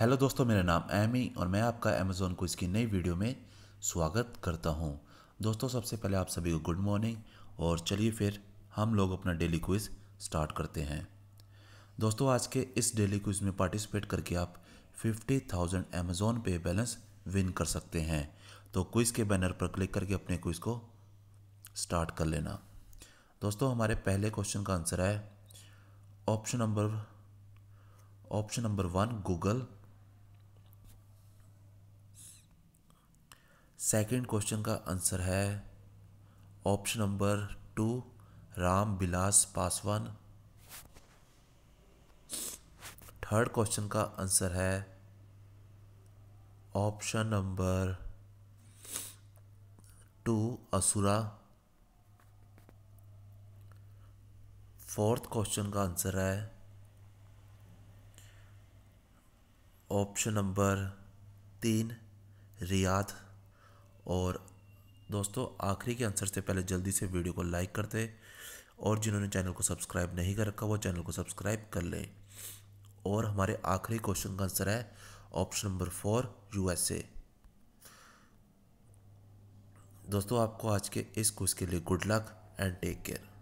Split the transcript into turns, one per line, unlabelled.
hello दोस्तों मेरा नाम एमी और मैं आपका अमेज़ोन को इसकी नई वीडियो में स्वागत करता हूं दोस्तों सबसे पहले आप सभी को गुड मॉर्निंग और चलिए फिर हम लोग अपना डेली क्विज़ स्टार्ट करते हैं दोस्तों आज के इस डेली क्विज़ में पार्टिसिपेट करके आप fifty thousand Amazon pay balance win कर सकते हैं तो क्विज़ के बैनर पर क्लिक करके अपने क्विज़ को स्टार्ट कर लेना दोस्तों हमारे पहले क्वेश्चन का आंसर है option number option number one Google second question का आंसर है option number two Ram Bilas Paswan third question का आंसर है option number two Asura fourth question का आंसर है ऑप्शन नंबर तीन रियाद और दोस्तों आखिरी के आंसर से पहले जल्दी से वीडियो को लाइक कर दें और जिन्होंने चैनल को सब्सक्राइब नहीं कर रखा वो चैनल को सब्सक्राइब कर लें और हमारे आखिरी क्वेश्चन का आंसर है ऑप्शन नंबर फोर यूएसए दोस्तों आपको आज के इस क्वेश्चन के लिए good luck and take care